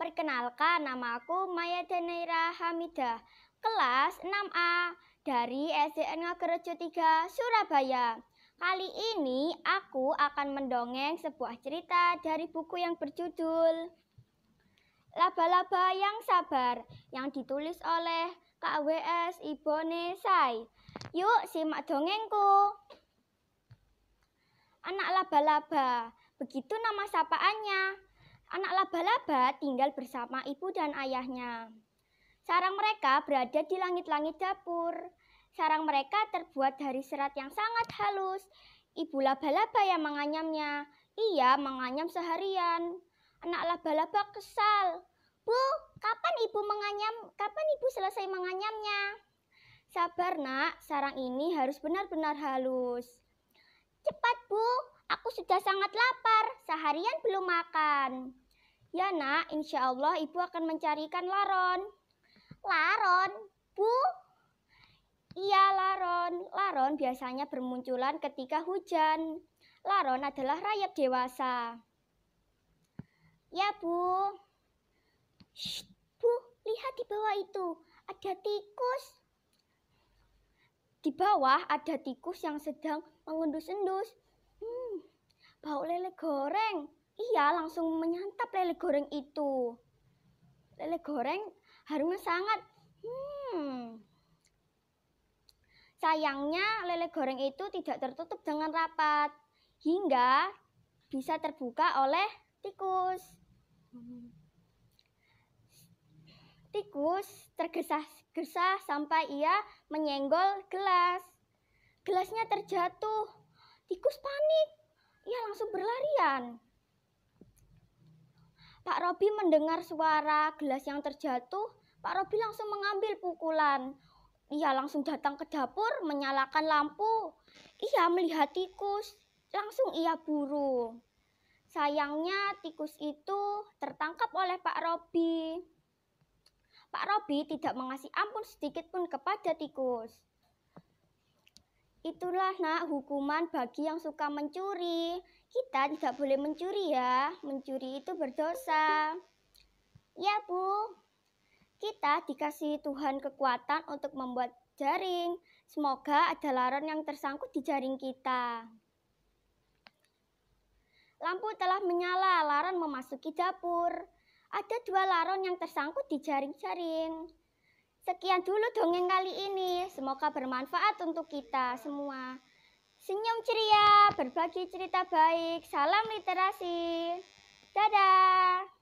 Perkenalkan, nama aku Maya Danaira Hamidah, kelas 6A dari SDN Ngagerejo 3, Surabaya. Kali ini aku akan mendongeng sebuah cerita dari buku yang berjudul Laba-laba yang sabar yang ditulis oleh KWS Ibone Sai. Yuk simak dongengku. Anak laba-laba, begitu nama sapaannya. Anak laba-laba tinggal bersama ibu dan ayahnya. Sarang mereka berada di langit-langit dapur. Sarang mereka terbuat dari serat yang sangat halus. Ibu laba-laba yang menganyamnya. Ia menganyam seharian. Anak laba-laba kesal. Bu, kapan ibu menganyam? Kapan ibu selesai menganyamnya? Sabar nak, sarang ini harus benar-benar halus. Cepat bu, aku sudah sangat lapar. Seharian belum makan. Ya nak, insya Allah ibu akan mencarikan laron. Laron? Bu? Iya laron. Laron biasanya bermunculan ketika hujan. Laron adalah rayap dewasa. Ya bu. Shh, bu, lihat di bawah itu. Ada tikus. Di bawah ada tikus yang sedang mengendus-endus. Hmm, bau lele goreng. Iya, langsung menyantap lele goreng itu. Lele goreng harumnya sangat. Hmm. Sayangnya lele goreng itu tidak tertutup dengan rapat hingga bisa terbuka oleh tikus. Tikus tergesa-gesa sampai ia menyenggol gelas. Gelasnya terjatuh. Tikus panik. Ia langsung berlarian. Pak Robi mendengar suara gelas yang terjatuh. Pak Robi langsung mengambil pukulan. Ia langsung datang ke dapur, menyalakan lampu. Ia melihat tikus, langsung ia buru. Sayangnya tikus itu tertangkap oleh Pak Robi. Pak Robi tidak mengasih ampun sedikit pun kepada tikus. Itulah nak hukuman bagi yang suka mencuri. Kita tidak boleh mencuri ya. Mencuri itu berdosa. Ya Bu. Kita dikasih Tuhan kekuatan untuk membuat jaring. Semoga ada laron yang tersangkut di jaring kita. Lampu telah menyala, laron memasuki dapur. Ada dua laron yang tersangkut di jaring-jaring. Sekian dulu dongeng kali ini. Semoga bermanfaat untuk kita semua. Senyum ceria, berbagi cerita baik. Salam literasi. Dadah.